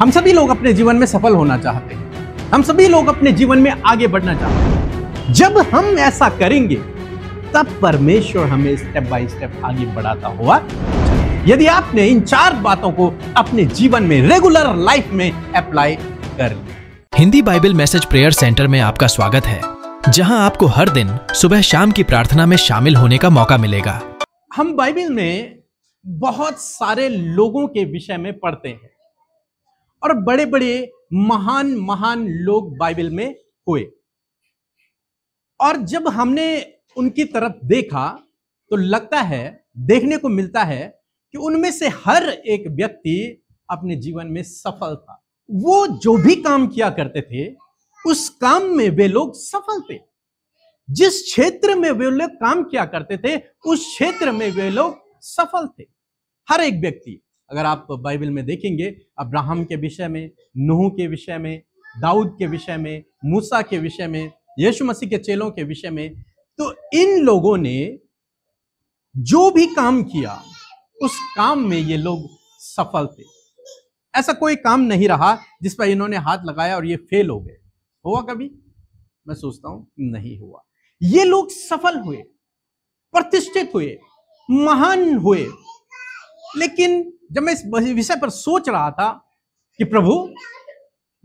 हम सभी लोग अपने जीवन में सफल होना चाहते हैं हम सभी लोग अपने जीवन में आगे बढ़ना चाहते हैं जब हम ऐसा करेंगे तब परमेश्वर हमें स्टेप बाय स्टेप आगे बढ़ाता हुआ यदि आपने इन चार बातों को अपने जीवन में रेगुलर लाइफ में अप्लाई कर लिया Hindi Bible message prayer centre में आपका स्वागत है जहां आपको हर दिन सुबह शाम की प्रार्थना में शामिल होने का मौका मिलेगा हम बाइबल में बहुत सारे लोगों के विषय में पढ़ते हैं और बड़े बड़े महान महान लोग बाइबल में हुए और जब हमने उनकी तरफ देखा तो लगता है देखने को मिलता है कि उनमें से हर एक व्यक्ति अपने जीवन में सफल था वो जो भी काम किया करते थे उस काम में वे लोग सफल थे जिस क्षेत्र में वे लोग काम किया करते थे उस क्षेत्र में वे लोग सफल थे हर एक व्यक्ति अगर आप बाइबल में देखेंगे अब्राहम के विषय में नूह के विषय में दाऊद के विषय में मूसा के विषय में यीशु मसीह के चेलों के विषय में तो इन लोगों ने जो भी काम किया उस काम में ये लोग सफल थे ऐसा कोई काम नहीं रहा जिस पर इन्होंने हाथ लगाया और ये फेल हो गए हुआ कभी मैं सोचता हूं नहीं हुआ ये लोग सफल हुए प्रतिष्ठित हुए महान हुए लेकिन जब मैं इस विषय पर सोच रहा था कि प्रभु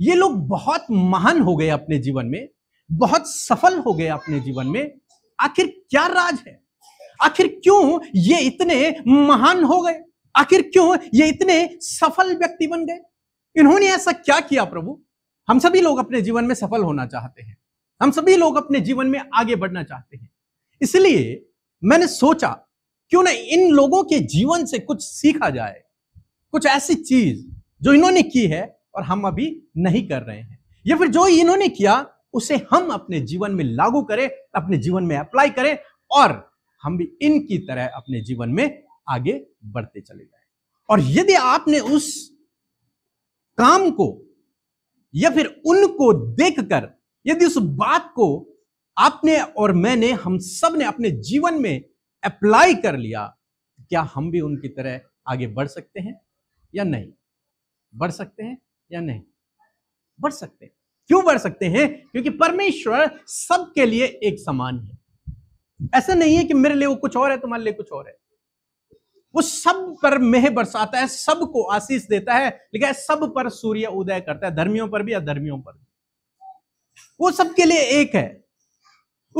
ये लोग बहुत महान हो गए अपने जीवन में बहुत सफल हो गए अपने जीवन में आखिर क्या राज है आखिर क्यों ये इतने महान हो गए आखिर क्यों ये इतने सफल व्यक्ति बन गए इन्होंने ऐसा क्या किया प्रभु हम सभी लोग अपने जीवन में सफल होना चाहते हैं हम सभी लोग अपने जीवन में आगे बढ़ना चाहते हैं इसलिए मैंने सोचा क्यों ना इन लोगों के जीवन से कुछ सीखा जाए कुछ ऐसी चीज जो इन्होंने की है और हम अभी नहीं कर रहे हैं या फिर जो इन्होंने किया उसे हम अपने जीवन में लागू करें अपने जीवन में अप्लाई करें और हम भी इनकी तरह अपने जीवन में आगे बढ़ते चले जाए और यदि आपने उस काम को या फिर उनको देखकर यदि उस बात को आपने और मैंने हम सब ने अपने जीवन में अप्लाई कर लिया क्या हम भी उनकी तरह आगे बढ़ सकते हैं या नहीं बढ़ सकते हैं या नहीं बढ़ सकते हैं क्यों बढ़ सकते हैं क्योंकि परमेश्वर सबके लिए एक समान है ऐसा नहीं है कि मेरे लिए वो कुछ और है तुम्हारे लिए कुछ और है वो सब पर मेह बरसाता है सबको आशीष देता है लिखा है सब पर सूर्य उदय करता है धर्मियों पर भी अधर्मियों पर भी वो सबके लिए एक है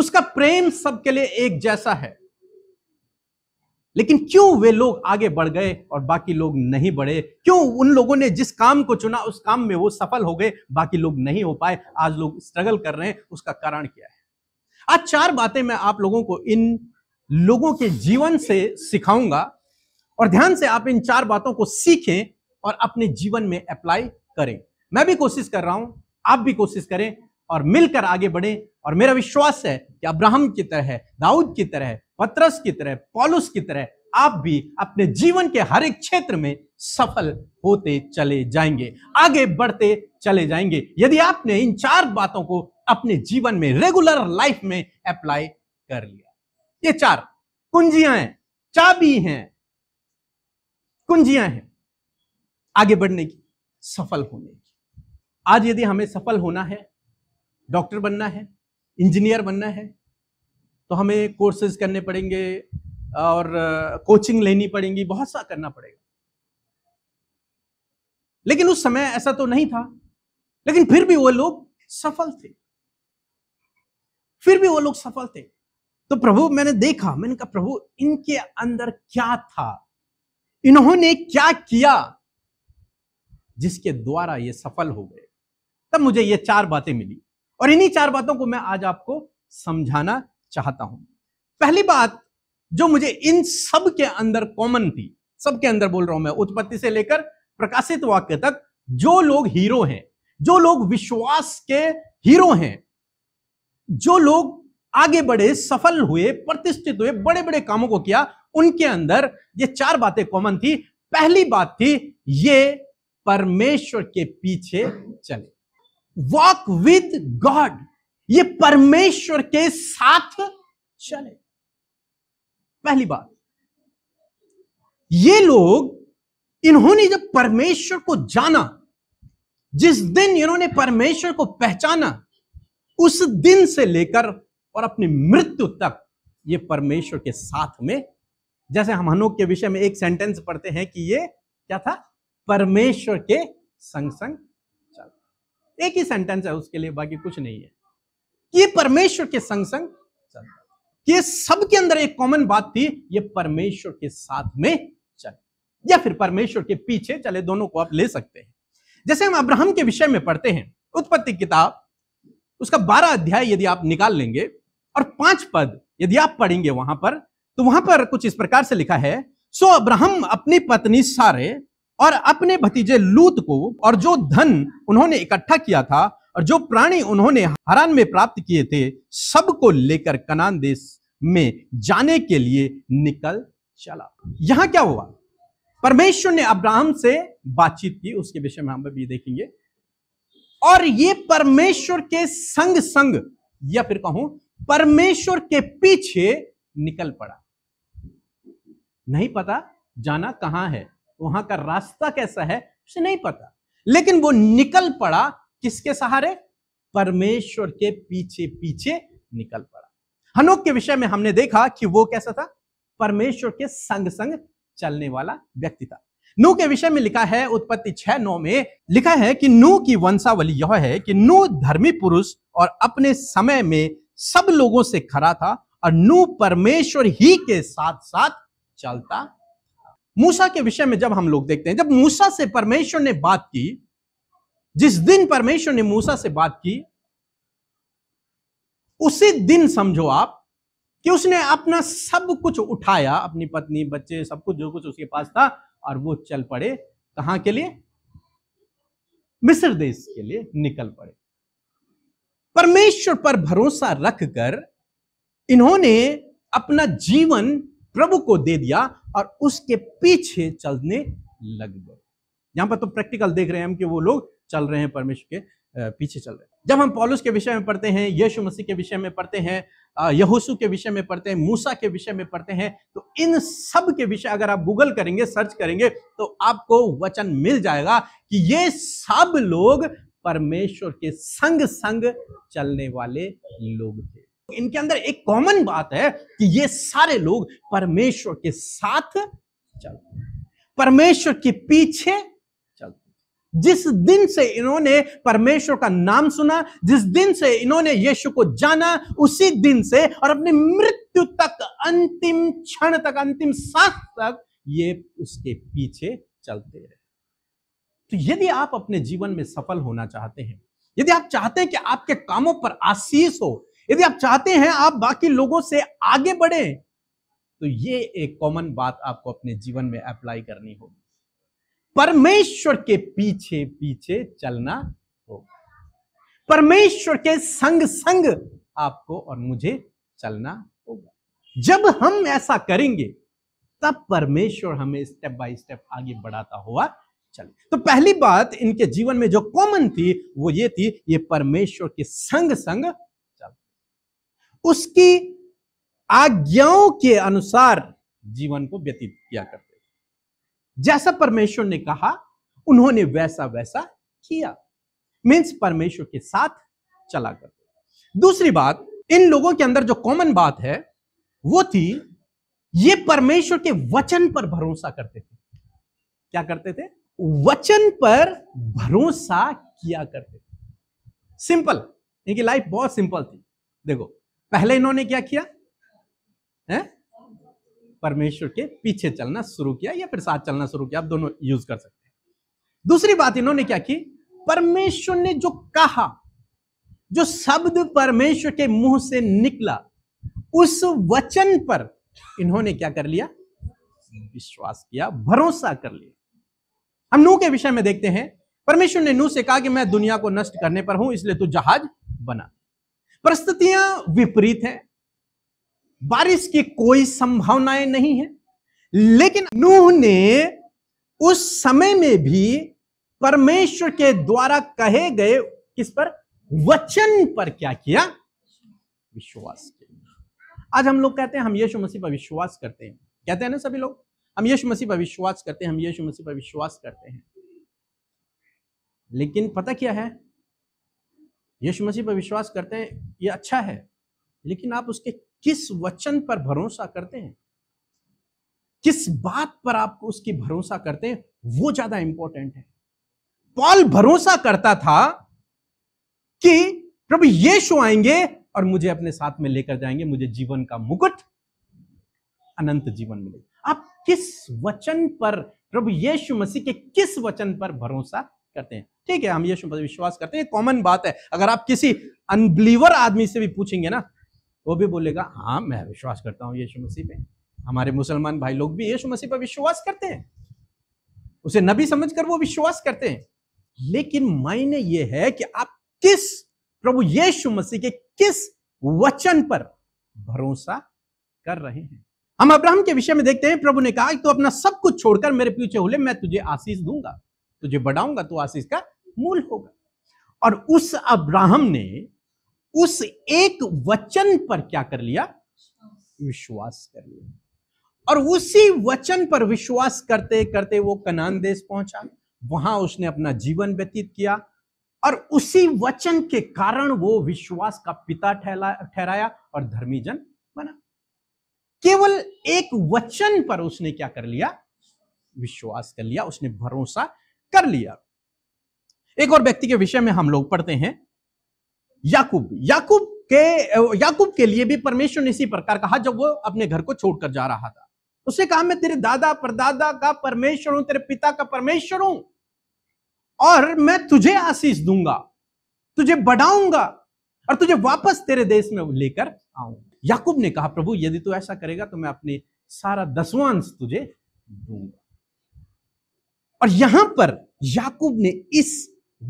उसका प्रेम सबके लिए एक जैसा है लेकिन क्यों वे लोग आगे बढ़ गए और बाकी लोग नहीं बढ़े क्यों उन लोगों ने जिस काम को चुना उस काम में वो सफल हो गए बाकी लोग नहीं हो पाए आज लोग स्ट्रगल कर रहे हैं उसका कारण क्या है आज चार बातें मैं आप लोगों को इन लोगों के जीवन से सिखाऊंगा और ध्यान से आप इन चार बातों को सीखें और अपने जीवन में अप्लाई करें मैं भी कोशिश कर रहा हूं आप भी कोशिश करें और मिलकर आगे बढ़ें और मेरा विश्वास है कि अब्राहम की तरह दाऊद की तरह पत्रस की तरह पॉलुस की तरह आप भी अपने जीवन के हर एक क्षेत्र में सफल होते चले जाएंगे आगे बढ़ते चले जाएंगे यदि आपने इन चार बातों को अपने जीवन में रेगुलर लाइफ में अप्लाई कर लिया ये चार कुंजियां हैं चाबी हैं कुंजियां हैं आगे बढ़ने की सफल होने की आज यदि हमें सफल होना है डॉक्टर बनना है इंजीनियर बनना है तो हमें कोर्सेज करने पड़ेंगे और कोचिंग लेनी पड़ेगी बहुत सा करना पड़ेगा लेकिन उस समय ऐसा तो नहीं था लेकिन फिर भी वो लोग सफल थे फिर भी वो लोग सफल थे तो प्रभु मैंने देखा मैंने कहा प्रभु इनके अंदर क्या था इन्होंने क्या किया जिसके द्वारा ये सफल हो गए तब मुझे ये चार बातें मिली और इन्हीं चार बातों को मैं आज आपको समझाना चाहता हूं पहली बात जो मुझे इन सब के अंदर कॉमन थी सबके अंदर बोल रहा हूं मैं उत्पत्ति से लेकर प्रकाशित वाक्य तक जो लोग हीरो हैं जो लोग विश्वास के हीरो हैं जो लोग आगे बढ़े सफल हुए प्रतिष्ठित हुए बड़े बड़े कामों को किया उनके अंदर ये चार बातें कॉमन थी पहली बात थी ये परमेश्वर के पीछे चले वॉक विद गॉड ये परमेश्वर के साथ चले पहली बात ये लोग इन्होंने जब परमेश्वर को जाना जिस दिन इन्होंने परमेश्वर को पहचाना उस दिन से लेकर और अपनी मृत्यु तक ये परमेश्वर के साथ में जैसे हम हनोक के विषय में एक सेंटेंस पढ़ते हैं कि ये क्या था परमेश्वर के संग संग चल एक ही सेंटेंस है उसके लिए बाकी कुछ नहीं है ये परमेश्वर के संग संग ये सबके अंदर एक कॉमन बात थी ये परमेश्वर के साथ में चले या फिर परमेश्वर के पीछे चले दोनों को आप ले सकते हैं जैसे हम अब्राहम के विषय में पढ़ते हैं उत्पत्ति किताब उसका बारह अध्याय यदि आप निकाल लेंगे और पांच पद यदि आप पढ़ेंगे वहां पर तो वहां पर कुछ इस प्रकार से लिखा है सो अब्राहम अपनी पत्नी सारे और अपने भतीजे लूत को और जो धन उन्होंने इकट्ठा किया था और जो प्राणी उन्होंने हरान में प्राप्त किए थे सबको लेकर कनान देश में जाने के लिए निकल चला यहां क्या हुआ परमेश्वर ने अब्राहम से बातचीत की उसके विषय में हम भी देखेंगे और ये परमेश्वर के संग संग या फिर कहूं परमेश्वर के पीछे निकल पड़ा नहीं पता जाना कहां है वहां का रास्ता कैसा है उसे नहीं पता लेकिन वो निकल पड़ा किसके सहारे परमेश्वर के पीछे पीछे निकल पड़ा हनोक के विषय में हमने देखा कि वो कैसा था परमेश्वर के संग संग चलने वाला व्यक्ति था नू के विषय में लिखा है उत्पत्ति छह नौ में लिखा है कि नू की वंशावली यह है कि नू धर्मी पुरुष और अपने समय में सब लोगों से खड़ा था और नू परमेश्वर ही के साथ साथ चलता मूसा के विषय में जब हम लोग देखते हैं जब मूसा से परमेश्वर ने बात की जिस दिन परमेश्वर ने मूसा से बात की उसी दिन समझो आप कि उसने अपना सब कुछ उठाया अपनी पत्नी बच्चे सब कुछ जो कुछ उसके पास था और वो चल पड़े कहां के लिए मिस्र देश के लिए निकल पड़े परमेश्वर पर भरोसा रखकर इन्होंने अपना जीवन प्रभु को दे दिया और उसके पीछे चलने लग गए यहां पर तो प्रैक्टिकल देख रहे हैं हम कि वो लोग चल रहे हैं परमेश्वर के पीछे चल रहे हैं जब हम पॉलुस के विषय में पढ़ते हैं यीशु मसीह के विषय में पढ़ते हैं यहोसू के विषय में पढ़ते हैं मूसा के विषय में पढ़ते हैं तो इन सब के विषय अगर आप गूगल करेंगे सर्च करेंगे तो आपको वचन मिल जाएगा कि ये सब लोग परमेश्वर के संग संग चलने वाले लोग थे इनके अंदर एक कॉमन बात है कि ये सारे लोग परमेश्वर के साथ चलते परमेश्वर के पीछे जिस दिन से इन्होंने परमेश्वर का नाम सुना जिस दिन से इन्होंने यीशु को जाना उसी दिन से और अपनी मृत्यु तक अंतिम क्षण तक अंतिम सांस तक ये उसके पीछे चलते रहे तो यदि आप अपने जीवन में सफल होना चाहते हैं यदि आप चाहते हैं कि आपके कामों पर आशीष हो यदि आप चाहते हैं आप बाकी लोगों से आगे बढ़े तो ये एक कॉमन बात आपको अपने जीवन में अप्लाई करनी होगी परमेश्वर के पीछे पीछे चलना हो परमेश्वर के संग संग आपको और मुझे चलना होगा जब हम ऐसा करेंगे तब परमेश्वर हमें स्टेप बाय स्टेप आगे बढ़ाता हुआ चले तो पहली बात इनके जीवन में जो कॉमन थी वो ये थी ये परमेश्वर के संग संग चल उसकी आज्ञाओं के अनुसार जीवन को व्यतीत किया करते जैसा परमेश्वर ने कहा उन्होंने वैसा वैसा किया मीन्स परमेश्वर के साथ चला कर दूसरी बात इन लोगों के अंदर जो कॉमन बात है वो थी ये परमेश्वर के वचन पर भरोसा करते थे क्या करते थे वचन पर भरोसा किया करते थे सिंपल इनकी लाइफ बहुत सिंपल थी देखो पहले इन्होंने क्या किया परमेश्वर के पीछे चलना शुरू किया या फिर साथ चलना शुरू किया आप दोनों यूज कर सकते हैं दूसरी बात इन्होंने क्या की परमेश्वर ने जो कहा जो शब्द परमेश्वर के मुंह से निकला उस वचन पर इन्होंने क्या कर लिया विश्वास किया भरोसा कर लिया हम नूह के विषय में देखते हैं परमेश्वर ने नूह से कहा कि मैं दुनिया को नष्ट करने पर हूं इसलिए तू जहाज बना परिस्थितियां विपरीत हैं बारिश की कोई संभावनाएं नहीं है लेकिन नूह ने उस समय में भी परमेश्वर के द्वारा कहे गए किस पर वचन पर क्या किया विश्वास किया आज हम लोग कहते हैं हम यीशु मसीह पर विश्वास करते हैं कहते हैं ना सभी लोग हम यीशु मसीह पर विश्वास करते हैं हम यीशु मसीह पर विश्वास करते हैं लेकिन पता क्या है यीशु मसीह पर विश्वास करते हैं ये अच्छा है लेकिन आप उसके किस वचन पर भरोसा करते हैं किस बात पर आप उसकी भरोसा करते हैं वो ज्यादा इंपॉर्टेंट है पॉल भरोसा करता था कि प्रभु यीशु आएंगे और मुझे अपने साथ में लेकर जाएंगे मुझे जीवन का मुकुट अनंत जीवन मिलेगा आप किस वचन पर प्रभु यीशु मसीह के किस वचन पर भरोसा करते हैं ठीक है हम यीशु पर विश्वास करते हैं कॉमन बात है अगर आप किसी अनबिलीवर आदमी से भी पूछेंगे ना वो भी बोलेगा हाँ मैं विश्वास करता हूँ यीशु मसीह पे हमारे मुसलमान भाई लोग भी यीशु मसीह पर विश्वास करते हैं उसे नबी समझकर वो विश्वास करते हैं लेकिन मायने ये है कि आप किस प्रभु यीशु मसीह के किस वचन पर भरोसा कर रहे हैं हम अब्राहम के विषय में देखते हैं प्रभु ने कहा तो अपना सब कुछ छोड़कर मेरे पीछे ले मैं तुझे आशीष दूंगा तुझे बढ़ाऊंगा तो आशीष का मूल होगा और उस अब्राहम ने उस एक वचन पर क्या कर लिया विश्वास कर लिया और उसी वचन पर विश्वास करते करते वो कनान देश पहुंचा वहां उसने अपना जीवन व्यतीत किया और उसी वचन के कारण वो विश्वास का पिता ठहला ठहराया और धर्मीजन बना केवल एक वचन पर उसने क्या कर लिया विश्वास कर लिया उसने भरोसा कर लिया एक और व्यक्ति के विषय में हम लोग पढ़ते हैं याकूब याकूब के याकूब के लिए भी परमेश्वर ने इसी प्रकार कहा जब वो अपने घर को छोड़कर जा रहा था उसने कहा मैं तेरे दादा परदादा का परमेश्वर हूं तेरे पिता का परमेश्वर हूं और मैं तुझे आशीष दूंगा तुझे बढ़ाऊंगा और तुझे वापस तेरे देश में लेकर आऊंगा याकूब ने कहा प्रभु यदि तू ऐसा करेगा तो मैं अपने सारा दसवांश तुझे दूंगा और यहां पर याकूब ने इस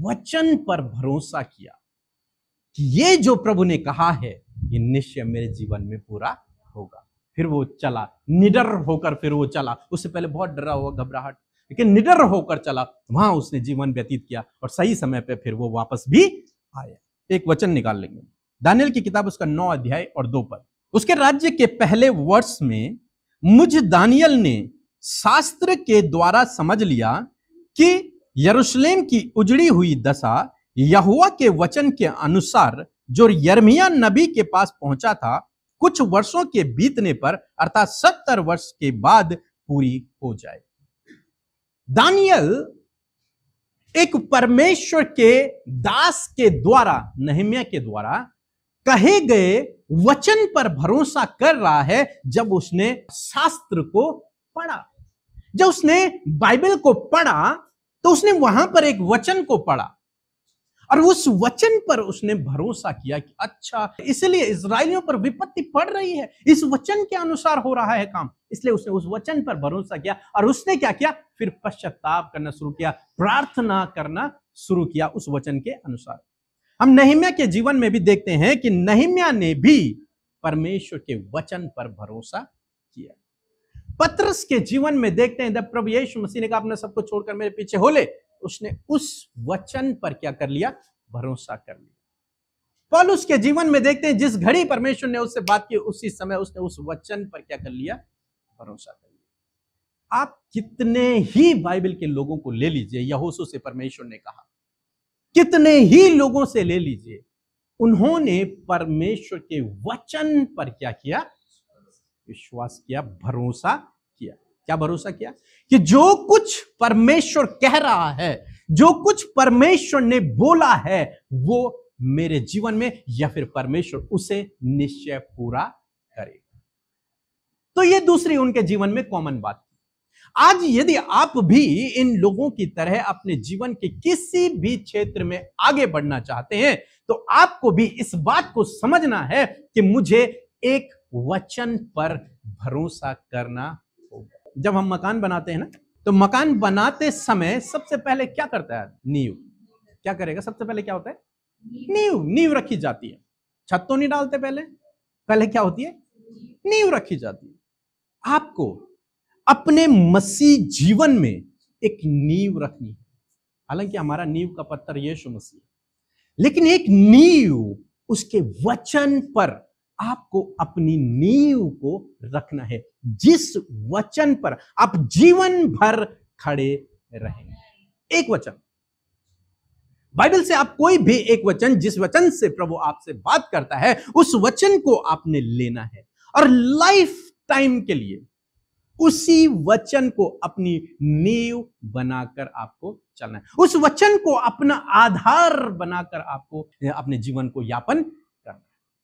वचन पर भरोसा किया कि ये जो प्रभु ने कहा है ये निश्चय मेरे जीवन में पूरा होगा फिर वो चला निडर होकर फिर वो चला उससे पहले बहुत डरा हुआ घबराहट लेकिन निडर होकर चला वहां उसने जीवन व्यतीत किया और सही समय पर फिर वो वापस भी आया एक वचन निकाल लेंगे दानियल की किताब उसका नौ अध्याय और दो पद उसके राज्य के पहले वर्ष में मुझ दानियल ने शास्त्र के द्वारा समझ लिया कि यरूशलेम की उजड़ी हुई दशा यहुआ के वचन के अनुसार जो यर्मिया नबी के पास पहुंचा था कुछ वर्षों के बीतने पर अर्थात सत्तर वर्ष के बाद पूरी हो जाए दानियल एक परमेश्वर के दास के द्वारा नहम्या के द्वारा कहे गए वचन पर भरोसा कर रहा है जब उसने शास्त्र को पढ़ा जब उसने बाइबल को पढ़ा तो उसने वहां पर एक वचन को पढ़ा और उस वचन पर उसने भरोसा किया कि अच्छा इसलिए इसराइलियों पर विपत्ति पड़ रही है इस वचन के अनुसार हो रहा है काम इसलिए उसने उस वचन पर भरोसा किया और उसने क्या किया फिर पश्चाताप करना शुरू किया प्रार्थना करना शुरू किया उस वचन के अनुसार हम नहिम्या के जीवन में भी देखते हैं कि नहिम्या ने भी परमेश्वर के वचन पर भरोसा किया पत्रस के जीवन में देखते हैं जब प्रभु यीशु मसीह ने कहा अपना सबको छोड़कर मेरे पीछे हो ले उसने उस वचन पर क्या कर लिया भरोसा कर लिया पल उसके जीवन में देखते हैं जिस घड़ी परमेश्वर ने उससे बात की उसी समय उसने उस वचन पर क्या कर लिया भरोसा कर लिया आप कितने ही बाइबल के लोगों को ले लीजिए यहोसो से परमेश्वर ने कहा कितने ही लोगों से ले लीजिए उन्होंने परमेश्वर के वचन पर क्या किया विश्वास किया भरोसा क्या भरोसा किया कि जो कुछ परमेश्वर कह रहा है जो कुछ परमेश्वर ने बोला है वो मेरे जीवन में या फिर परमेश्वर उसे निश्चय पूरा करे तो ये दूसरी उनके जीवन में कॉमन बात थी आज यदि आप भी इन लोगों की तरह अपने जीवन के किसी भी क्षेत्र में आगे बढ़ना चाहते हैं तो आपको भी इस बात को समझना है कि मुझे एक वचन पर भरोसा करना जब हम मकान बनाते हैं ना तो मकान बनाते समय सबसे पहले क्या करता है नींव क्या करेगा सबसे पहले क्या होता है नींव नींव रखी जाती है छत तो नहीं डालते पहले पहले क्या होती है नींव रखी जाती है आपको अपने मसीह जीवन में एक नींव रखनी है हालांकि हमारा नींव का पत्थर यीशु मसीह लेकिन एक नींव उसके वचन पर आपको अपनी नींव को रखना है जिस वचन पर आप जीवन भर खड़े रहेंगे एक वचन बाइबल से आप कोई भी एक वचन जिस वचन से प्रभु आपसे बात करता है उस वचन को आपने लेना है और लाइफ टाइम के लिए उसी वचन को अपनी नींव बनाकर आपको चलना है उस वचन को अपना आधार बनाकर आपको अपने जीवन को यापन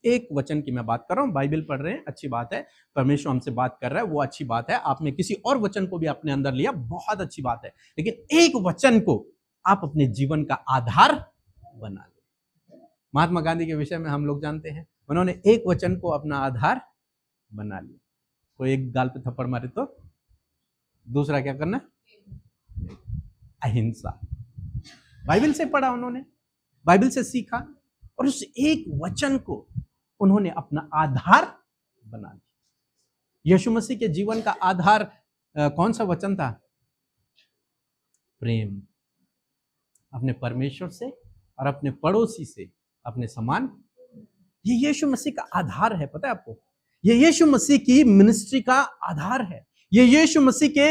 एक वचन की मैं बात कर रहा हूँ बाइबल पढ़ रहे हैं अच्छी बात है परमेश्वर हमसे बात कर रहा है वो अच्छी बात है आपने किसी और वचन को भी अपने अंदर लिया बहुत अच्छी बात है लेकिन एक वचन को आप अपने जीवन का आधार बना ले महात्मा गांधी के विषय में हम लोग जानते हैं उन्होंने एक वचन को अपना आधार बना लिया कोई एक गाल पे थप्पड़ मारे तो दूसरा क्या करना अहिंसा बाइबल से पढ़ा उन्होंने बाइबल से सीखा और उस एक वचन को उन्होंने अपना आधार बना लिया यीशु मसीह के जीवन का आधार कौन सा वचन था प्रेम अपने परमेश्वर से और अपने पड़ोसी से अपने समान ये यीशु मसीह का आधार है पता है आपको ये यीशु मसीह की मिनिस्ट्री का आधार है ये यीशु मसीह के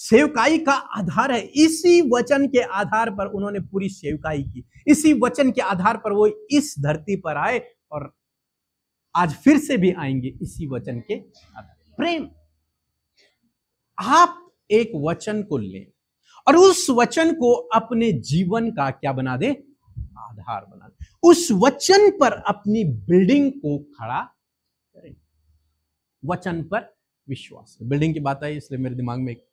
सेवकाई का आधार है इसी वचन के आधार पर उन्होंने पूरी सेवकाई की इसी वचन के आधार पर वो इस धरती पर आए और आज फिर से भी आएंगे इसी वचन के प्रेम आप एक वचन को ले और उस वचन को अपने जीवन का क्या बना दे आधार बना दे उस वचन पर अपनी बिल्डिंग को खड़ा करें वचन पर विश्वास बिल्डिंग की बात आई इसलिए मेरे दिमाग में एक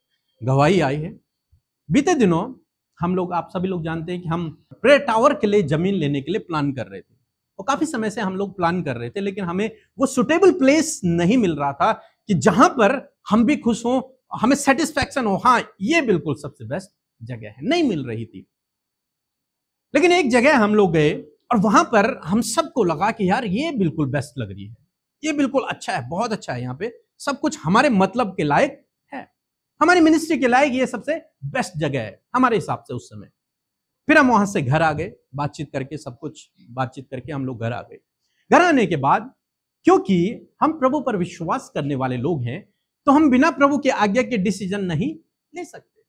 गवाही आई है बीते दिनों हम लोग आप सभी लोग जानते हैं कि हम प्रे टावर के लिए जमीन लेने के लिए प्लान कर रहे थे और काफी समय से हम लोग प्लान कर रहे थे लेकिन हमें वो सुटेबल प्लेस नहीं मिल रहा था कि जहां पर हम भी खुश हों हमें सेटिस्फेक्शन हो हाँ ये बिल्कुल सबसे बेस्ट जगह है नहीं मिल रही थी लेकिन एक जगह हम लोग गए और वहां पर हम सबको लगा कि यार ये बिल्कुल बेस्ट लग रही है ये बिल्कुल अच्छा है बहुत अच्छा है यहाँ पे सब कुछ हमारे मतलब के लायक है हमारी मिनिस्ट्री के लायक ये सबसे बेस्ट जगह है हमारे हिसाब से उस समय फिर हम वहां से घर आ गए बातचीत करके सब कुछ बातचीत करके हम लोग घर आ गए घर आने के बाद क्योंकि हम प्रभु पर विश्वास करने वाले लोग हैं तो हम बिना प्रभु के आज्ञा के डिसीजन नहीं ले सकते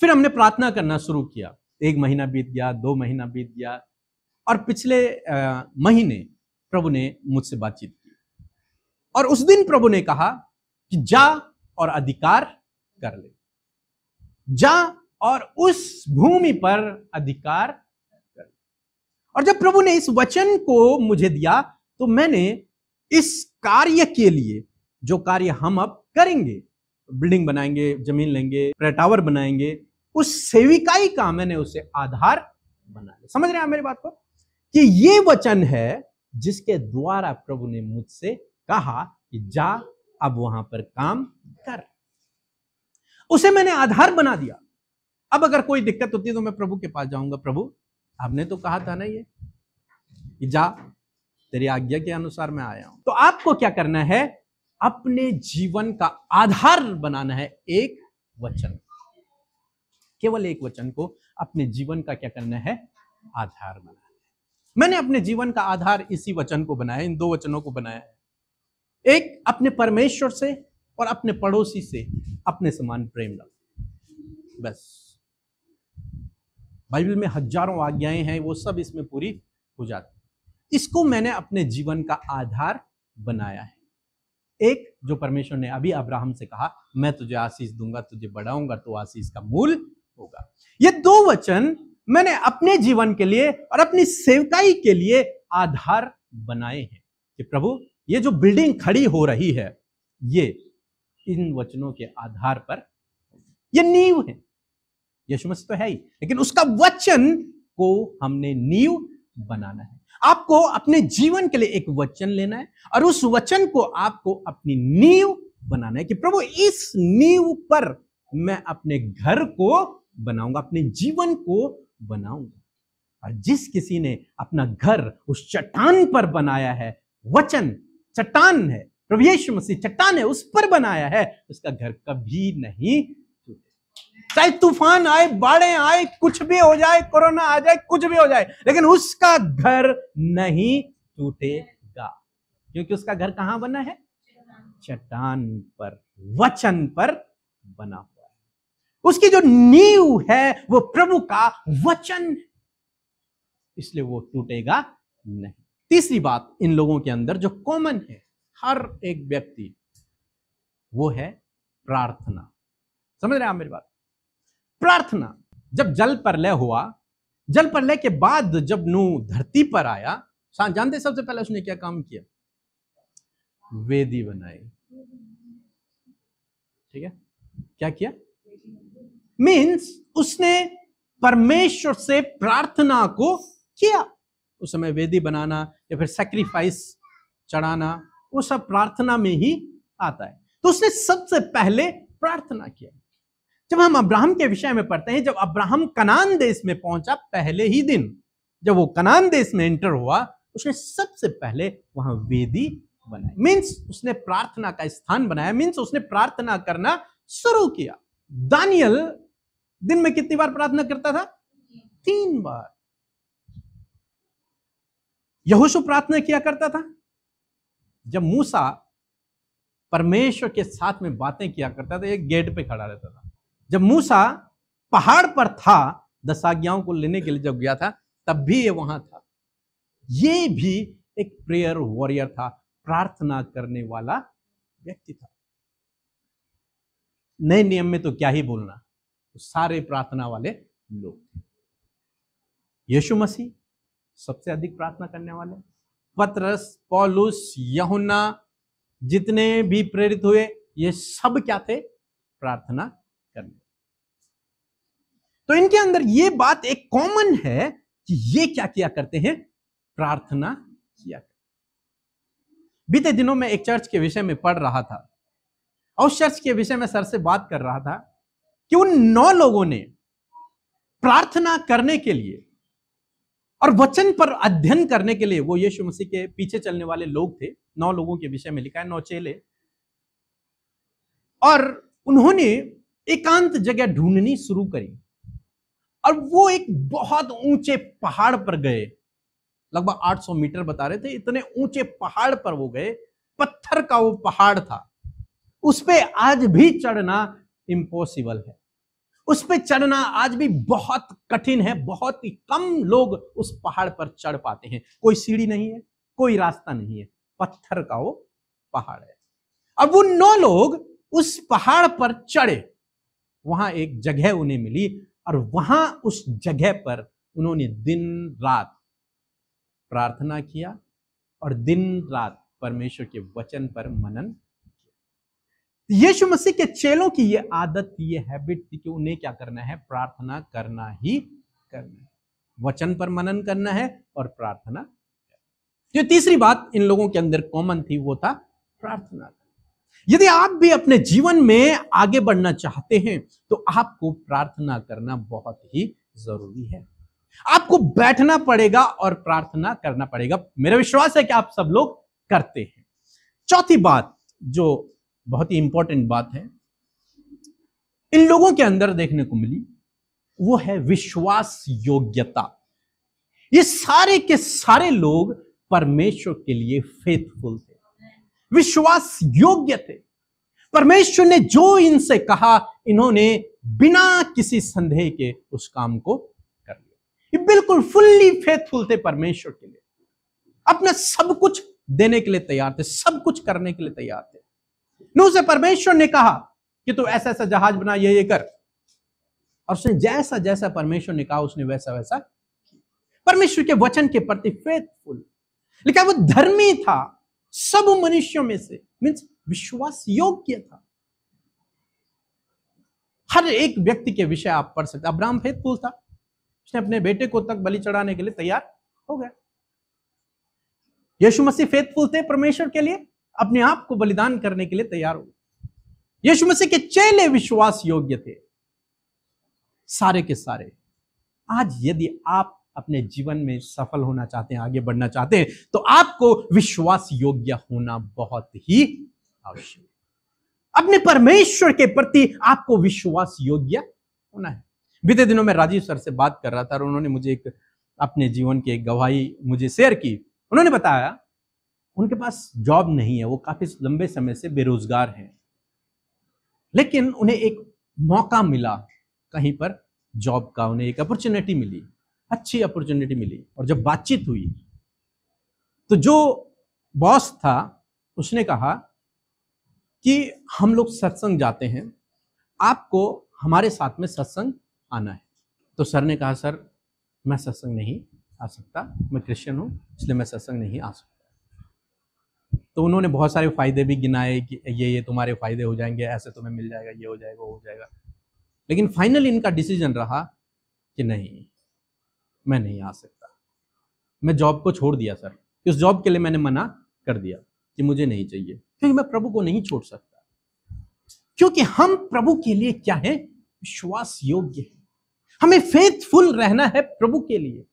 फिर हमने प्रार्थना करना शुरू किया एक महीना बीत गया दो महीना बीत गया और पिछले आ, महीने प्रभु ने मुझसे बातचीत की और उस दिन प्रभु ने कहा कि जा और अधिकार कर ले जा और उस भूमि पर अधिकार कर और जब प्रभु ने इस वचन को मुझे दिया तो मैंने इस कार्य के लिए जो कार्य हम अब करेंगे बिल्डिंग बनाएंगे जमीन लेंगे टावर बनाएंगे उस सेविकाई का मैंने उसे आधार बना लिया समझ रहे हैं मेरी बात को कि ये वचन है जिसके द्वारा प्रभु ने मुझसे कहा कि जा अब वहां पर काम कर उसे मैंने आधार बना दिया अब अगर कोई दिक्कत होती है तो मैं प्रभु के पास जाऊंगा प्रभु आपने तो कहा था ना ये जा तेरी आज्ञा के अनुसार मैं आया हूं तो आपको क्या करना है अपने जीवन का आधार बनाना है एक वचन केवल एक वचन को अपने जीवन का क्या करना है आधार बनाना है मैंने अपने जीवन का आधार इसी वचन को बनाया इन दो वचनों को बनाया है एक अपने परमेश्वर से और अपने पड़ोसी से अपने समान प्रेम रखो बस बाइबल में हजारों आज्ञाएं हैं वो सब इसमें पूरी हो जाती इसको मैंने अपने जीवन का आधार बनाया है एक जो परमेश्वर ने अभी अब्राहम से कहा मैं तुझे आशीष दूंगा तुझे बढ़ाऊंगा तो आशीष का मूल होगा ये दो वचन मैंने अपने जीवन के लिए और अपनी सेवकाई के लिए आधार बनाए हैं कि प्रभु ये जो बिल्डिंग खड़ी हो रही है ये इन वचनों के आधार पर ये नींव है यशु मसीह तो है ही लेकिन उसका वचन को हमने नींव बनाना है आपको अपने जीवन के लिए एक वचन लेना है और उस वचन को आपको अपनी नींव बनाना है कि प्रभु इस नींव पर मैं अपने घर को बनाऊंगा अपने जीवन को बनाऊंगा और जिस किसी ने अपना घर उस चट्टान पर बनाया है वचन चट्टान है प्रभु यीशु मसीह चट्टान है उस पर बनाया है उसका घर कभी नहीं चाहे तूफान आए बाढ़ें आए कुछ भी हो जाए कोरोना आ जाए कुछ भी हो जाए लेकिन उसका घर नहीं टूटेगा क्योंकि उसका घर कहां बना है चट्टान पर वचन पर बना हुआ है उसकी जो नींव है वो प्रभु का वचन इसलिए वो टूटेगा नहीं तीसरी बात इन लोगों के अंदर जो कॉमन है हर एक व्यक्ति वो है प्रार्थना समझ रहे हैं आप मेरी बात प्रार्थना जब जल प्रलय हुआ जल प्रलय के बाद जब नू धरती पर आया जानते सबसे पहले उसने क्या काम किया वेदी बनाई ठीक है क्या किया मीन्स उसने परमेश्वर से प्रार्थना को किया उस समय वेदी बनाना या फिर सेक्रीफाइस चढ़ाना वो सब प्रार्थना में ही आता है तो उसने सबसे पहले प्रार्थना किया जब हम अब्राहम के विषय में पढ़ते हैं जब अब्राहम कनान देश में पहुंचा पहले ही दिन जब वो कनान देश में एंटर हुआ उसने सबसे पहले वहां वेदी बनाई मीन्स उसने प्रार्थना का स्थान बनाया मीन्स उसने प्रार्थना करना शुरू किया दानियल दिन में कितनी बार प्रार्थना करता था तीन बार यहोशु प्रार्थना किया करता था जब मूसा परमेश्वर के साथ में बातें किया करता था एक गेट पे खड़ा रहता था जब मूसा पहाड़ पर था दस आज्ञाओं को लेने के लिए जब गया था तब भी ये वहां था ये भी एक प्रेयर वॉरियर था प्रार्थना करने वाला व्यक्ति था नए नियम में तो क्या ही बोलना तो सारे प्रार्थना वाले लोग यीशु मसीह सबसे अधिक प्रार्थना करने वाले पतरस पौलुस यहुना जितने भी प्रेरित हुए ये सब क्या थे प्रार्थना करने तो इनके अंदर ये बात एक कॉमन है कि ये क्या किया करते हैं प्रार्थना किया करते बीते दिनों में एक चर्च के विषय में पढ़ रहा था और चर्च के विषय में सर से बात कर रहा था कि उन नौ लोगों ने प्रार्थना करने के लिए और वचन पर अध्ययन करने के लिए वो यीशु मसीह के पीछे चलने वाले लोग थे नौ लोगों के विषय में लिखा है नौ चेले और उन्होंने एकांत जगह ढूंढनी शुरू करी और वो एक बहुत ऊंचे पहाड़ पर गए लगभग 800 मीटर बता रहे थे इतने ऊंचे पहाड़ पर वो गए पत्थर का वो पहाड़ था उस पर आज भी चढ़ना इम्पॉसिबल है उस पर चढ़ना आज भी बहुत कठिन है बहुत ही कम लोग उस पहाड़ पर चढ़ पाते हैं कोई सीढ़ी नहीं है कोई रास्ता नहीं है पत्थर का वो पहाड़ है अब वो नौ लोग उस पहाड़ पर चढ़े वहाँ एक जगह उन्हें मिली और वहाँ उस जगह पर उन्होंने दिन रात प्रार्थना किया और दिन रात परमेश्वर के वचन पर मनन यीशु मसीह के चेलों की ये आदत थी ये हैबिट थी कि उन्हें क्या करना है प्रार्थना करना ही करना है वचन पर मनन करना है और प्रार्थना जो तीसरी बात इन लोगों के अंदर कॉमन थी वो था प्रार्थना यदि आप भी अपने जीवन में आगे बढ़ना चाहते हैं तो आपको प्रार्थना करना बहुत ही जरूरी है आपको बैठना पड़ेगा और प्रार्थना करना पड़ेगा मेरा विश्वास है कि आप सब लोग करते हैं चौथी बात जो बहुत ही इंपॉर्टेंट बात है इन लोगों के अंदर देखने को मिली वो है विश्वास योग्यता ये सारे के सारे लोग परमेश्वर के लिए फेथफुल थे विश्वास योग्य थे परमेश्वर ने जो इनसे कहा इन्होंने बिना किसी संदेह के उस काम को कर लिया ये बिल्कुल फुल्ली फेथफुल थे परमेश्वर के लिए अपना सब कुछ देने के लिए तैयार थे सब कुछ करने के लिए तैयार थे उसे परमेश्वर ने कहा कि तू ऐसा ऐसा जहाज बना ये ये कर और उसने जैसा जैसा परमेश्वर ने कहा उसने वैसा वैसा परमेश्वर के वचन के प्रति फेथफुल लेकिन वो धर्मी था सब मनुष्यों में से मीन्स विश्वास योग्य था हर एक व्यक्ति के विषय आप पढ़ सकते अब्राहम फेथफुल था उसने अपने बेटे को तक बलि चढ़ाने के लिए तैयार हो गया यीशु मसीह फेथफुल थे परमेश्वर के लिए अपने आप को बलिदान करने के लिए तैयार हो गए यीशु मसीह के चेले विश्वास योग्य थे सारे के सारे आज यदि आप अपने जीवन में सफल होना चाहते हैं आगे बढ़ना चाहते हैं तो आपको विश्वास योग्य होना बहुत ही आवश्यक अपने परमेश्वर के प्रति आपको विश्वास योग्य होना है बीते दिनों में राजीव सर से बात कर रहा था और उन्होंने मुझे एक अपने जीवन की एक गवाही मुझे शेयर की उन्होंने बताया उनके पास जॉब नहीं है वो काफी लंबे समय से बेरोजगार हैं लेकिन उन्हें एक मौका मिला कहीं पर जॉब का उन्हें एक अपॉर्चुनिटी मिली अच्छी अपॉर्चुनिटी मिली और जब बातचीत हुई तो जो बॉस था उसने कहा कि हम लोग सत्संग जाते हैं आपको हमारे साथ में सत्संग आना है तो सर ने कहा सर मैं सत्संग नहीं आ सकता मैं क्रिश्चियन हूँ इसलिए मैं सत्संग नहीं आ सकता तो उन्होंने बहुत सारे फ़ायदे भी गिनाए कि ये ये तुम्हारे फ़ायदे हो जाएंगे ऐसे तुम्हें मिल जाएगा ये हो जाएगा वो हो जाएगा लेकिन फाइनल इनका डिसीजन रहा कि नहीं मैं नहीं आ सकता मैं जॉब को छोड़ दिया सर उस जॉब के लिए मैंने मना कर दिया कि मुझे नहीं चाहिए क्योंकि मैं प्रभु को नहीं छोड़ सकता क्योंकि हम प्रभु के लिए क्या है विश्वास योग्य है हमें फेथफुल रहना है प्रभु के लिए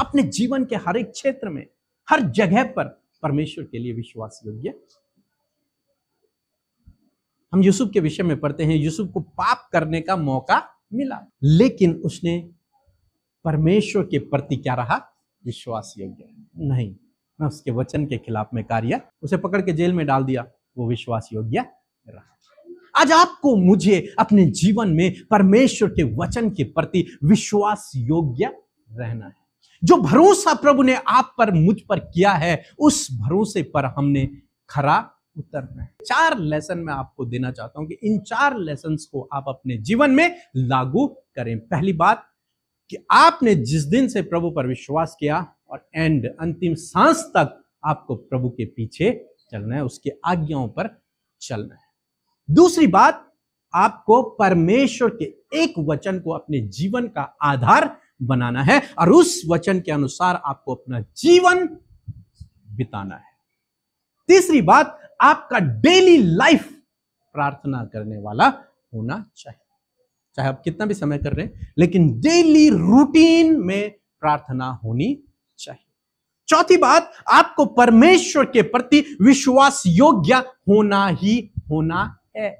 अपने जीवन के हर एक क्षेत्र में हर जगह पर परमेश्वर के लिए विश्वास योग्य हम यूसुफ के विषय में पढ़ते हैं यूसुफ को पाप करने का मौका मिला लेकिन उसने परमेश्वर के प्रति क्या रहा विश्वास योग्य हम्म। नहीं मैं उसके वचन के खिलाफ में कार्य उसे पकड़ के जेल में डाल दिया वो विश्वास योग्य रहा आज आपको मुझे अपने जीवन में परमेश्वर के वचन के प्रति विश्वास योग्य रहना है जो भरोसा प्रभु ने आप पर मुझ पर किया है उस भरोसे पर हमने खरा उतरना है चार लेसन मैं आपको देना चाहता हूं कि इन चार लेसन को आप अपने जीवन में लागू करें पहली बात कि आपने जिस दिन से प्रभु पर विश्वास किया और एंड अंतिम सांस तक आपको प्रभु के पीछे चलना है उसके आज्ञाओं पर चलना है दूसरी बात आपको परमेश्वर के एक वचन को अपने जीवन का आधार बनाना है और उस वचन के अनुसार आपको अपना जीवन बिताना है तीसरी बात आपका डेली लाइफ प्रार्थना करने वाला होना चाहिए चाहे आप कितना भी समय कर रहे हैं लेकिन डेली रूटीन में प्रार्थना होनी चाहिए चौथी बात आपको परमेश्वर के प्रति विश्वास योग्य होना ही होना है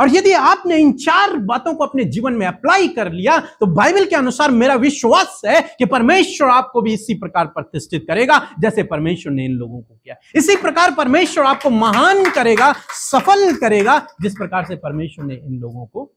और यदि आपने इन चार बातों को अपने जीवन में अप्लाई कर लिया तो बाइबल के अनुसार मेरा विश्वास है कि परमेश्वर आपको भी इसी प्रकार प्रतिष्ठित करेगा जैसे परमेश्वर ने इन लोगों को किया इसी प्रकार परमेश्वर आपको महान करेगा सफल करेगा जिस प्रकार से परमेश्वर ने इन लोगों को